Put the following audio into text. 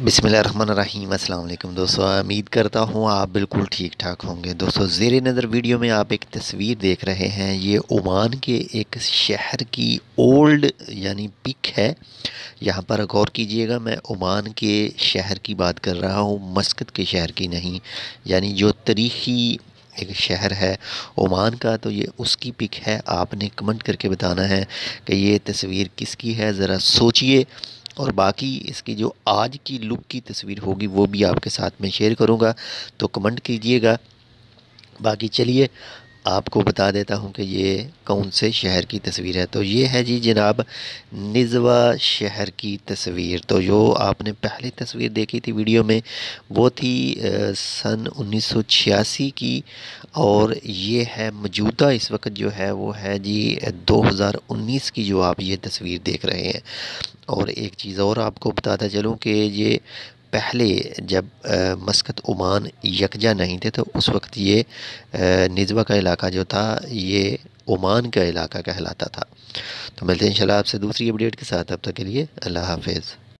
बिसमिल अल्लाम दोस्तों उम्मीद करता हूँ आप बिल्कुल ठीक ठाक होंगे दोस्तों ज़ेर नज़र वीडियो में आप एक तस्वीर देख रहे हैं ये ओमान के एक शहर की ओल्ड यानी पिक है यहाँ पर गौर कीजिएगा मैं ओमान के शहर की बात कर रहा हूँ मस्कत के शहर की नहीं यानी जो तरीखी एक शहर है ओमान का तो ये उसकी पिक है आपने कमेंट करके बताना है कि ये तस्वीर किसकी है ज़रा सोचिए और बाकी इसकी जो आज की लुक की तस्वीर होगी वो भी आपके साथ में शेयर करूँगा तो कमेंट कीजिएगा बाकी चलिए आपको बता देता हूँ कि ये कौन से शहर की तस्वीर है तो ये है जी जनाब निजवा शहर की तस्वीर तो जो आपने पहली तस्वीर देखी थी वीडियो में वो थी सन 1986 की और ये है मौजूदा इस वक्त जो है वो है जी 2019 की जो आप ये तस्वीर देख रहे हैं और एक चीज़ और आपको बताता चलूँ कि ये पहले जब मस्कत ओमान यकजा नहीं थे तो उस वक्त ये निजवा का इलाका जो था ये ओमान का इलाका कहलाता था तो मिलते हैं इंशाल्लाह आपसे दूसरी अपडेट के साथ अब तक के लिए अल्लाह हाफिज़